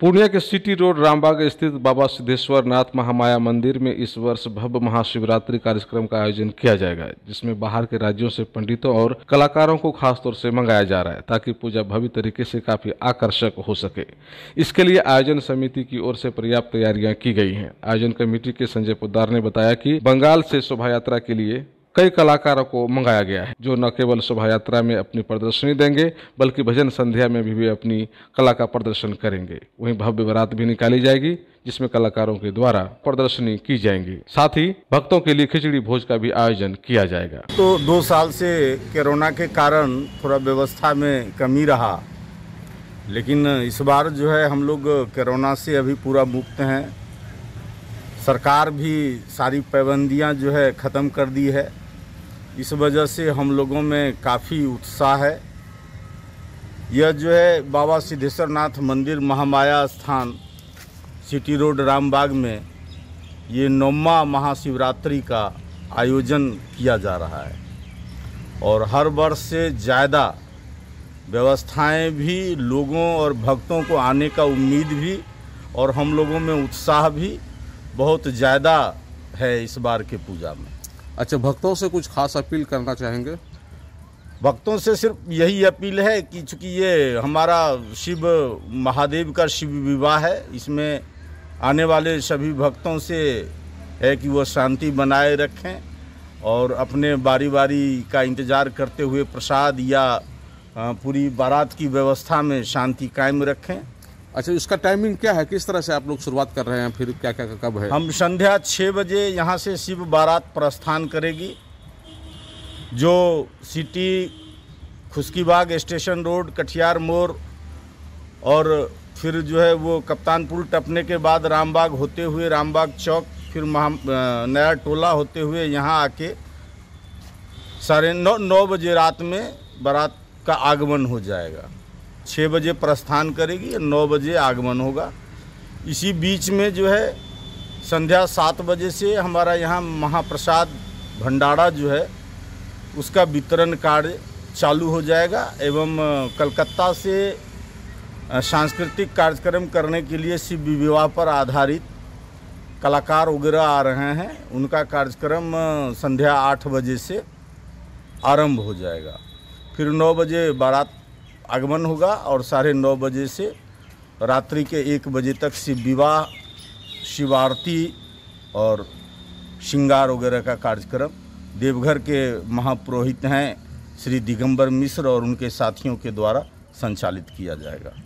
पूर्णिया के city road Rambagh स्थित बाबा सिद्धेश्वर नाथ महामाया मंदिर में इस वर्ष भव्य महाशिवरात्रि कार्यक्रम का आयोजन किया जाएगा जिसमें बाहर के राज्यों से पंडितों और कलाकारों को खासतौर से मंगाया जा रहा है ताकि पूजा भव्य तरीके से काफी आकर्षक हो सके इसके लिए आयोजन समिति की ओर से पर्याप्त तैयारियां की गई है आयोजन कमेटी के संजय पोदार ने बताया की बंगाल से शोभा यात्रा के लिए कई कलाकारों को मंगाया गया है जो न केवल शोभा यात्रा में अपनी प्रदर्शनी देंगे बल्कि भजन संध्या में भी भी अपनी कला का प्रदर्शन करेंगे वहीं भव्य बरात भी निकाली जाएगी जिसमें कलाकारों के द्वारा प्रदर्शनी की जाएंगी साथ ही भक्तों के लिए खिचड़ी भोज का भी आयोजन किया जाएगा तो दो साल से कोरोना के कारण थोड़ा व्यवस्था में कमी रहा लेकिन इस बार जो है हम लोग कोरोना से अभी पूरा मुक्त हैं सरकार भी सारी पाबंदियाँ जो है ख़त्म कर दी है इस वजह से हम लोगों में काफ़ी उत्साह है यह जो है बाबा सिद्धेश्वर नाथ मंदिर महामाया स्थान सिटी रोड रामबाग में ये नौवा महाशिवरात्रि का आयोजन किया जा रहा है और हर वर्ष से ज़्यादा व्यवस्थाएं भी लोगों और भक्तों को आने का उम्मीद भी और हम लोगों में उत्साह भी बहुत ज़्यादा है इस बार के पूजा में अच्छा भक्तों से कुछ खास अपील करना चाहेंगे भक्तों से सिर्फ यही अपील है कि चूँकि ये हमारा शिव महादेव का शिव विवाह है इसमें आने वाले सभी भक्तों से है कि वो शांति बनाए रखें और अपने बारी बारी का इंतज़ार करते हुए प्रसाद या पूरी बारात की व्यवस्था में शांति कायम रखें अच्छा इसका टाइमिंग क्या है किस तरह से आप लोग शुरुआत कर रहे हैं फिर क्या क्या, कब है हम संध्या छः बजे यहाँ से शिव बारात प्रस्थान करेगी जो city Khushkibagh station road Katiyar मोड़ और फिर जो है वो कप्तानपुर टपने के बाद रामबाग होते हुए रामबाग चौक फिर महा नया टोला होते हुए यहाँ आके साढ़े नौ नौ बजे रात में बारात का आगमन हो जाएगा छः बजे प्रस्थान करेगी नौ बजे आगमन होगा इसी बीच में जो है संध्या सात बजे से हमारा यहाँ महाप्रसाद भंडारा जो है उसका वितरण कार्य चालू हो जाएगा एवं कलकत्ता से सांस्कृतिक कार्यक्रम करने के लिए शिव विवाह पर आधारित कलाकार वगैरह आ रहे हैं उनका कार्यक्रम संध्या आठ बजे से आरंभ हो जाएगा फिर नौ बजे बारात आगमन होगा और साढ़े नौ बजे से रात्रि के एक बजे तक शिव विवाह शिव आरती और श्रृंगार वगैरह का कार्यक्रम देवघर के महापुरोहित हैं श्री दिगंबर मिश्र और उनके साथियों के द्वारा संचालित किया जाएगा